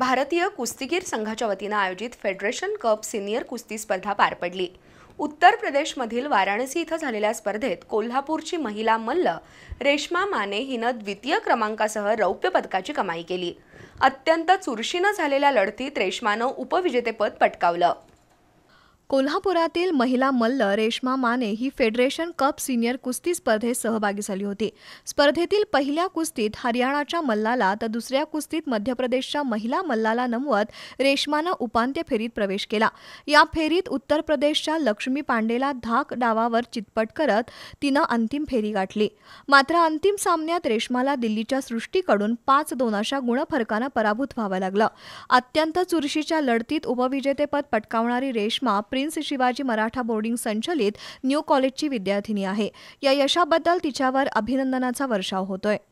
भारतीय कुस्तीगीर संघाच्या वतीनं आयोजित फेडरेशन कप सिनियर कुस्ती स्पर्धा पार पडली उत्तर प्रदेशमधील वाराणसी इथं झालेल्या स्पर्धेत कोल्हापूरची महिला मल्ल रेश्मा माने हिनं द्वितीय क्रमांकासह रौप्य पदकाची कमाई केली अत्यंत चुरशीनं झालेल्या लढतीत रेश्मानं उपविजेतेपद पटकावलं कोल्हापुरातील महिला मल्ल रेश्मा माने ही फेडरेशन कप सिनियर कुस्ती स्पर्धेत सहभागी झाली होती स्पर्धेतील पहिल्या कुस्तीत हरियाणाच्या मल्लाला तर दुसऱ्या कुस्तीत मध्य प्रदेशच्या महिला मल्लाला नमवत रेश्मानं उपांत्य फेरीत प्रवेश केला या फेरीत उत्तर प्रदेशच्या लक्ष्मी पांडेला धाक डावावर चितपट करत तिनं अंतिम फेरी गाठली मात्र अंतिम सामन्यात रेश्माला दिल्लीच्या सृष्टीकडून पाच दोन अशा गुणफरकानं पराभूत व्हावं लागलं अत्यंत चुरशीच्या लढतीत उपविजेतेपद पटकावणारी Reshma pre prince Shivaji Maratha boarding संचलित न्यू कॉलेजची विद्यार्थिनी आहे या यशाबद्दल तिच्यावर अभिनंदनाचा वर्षाव होतोय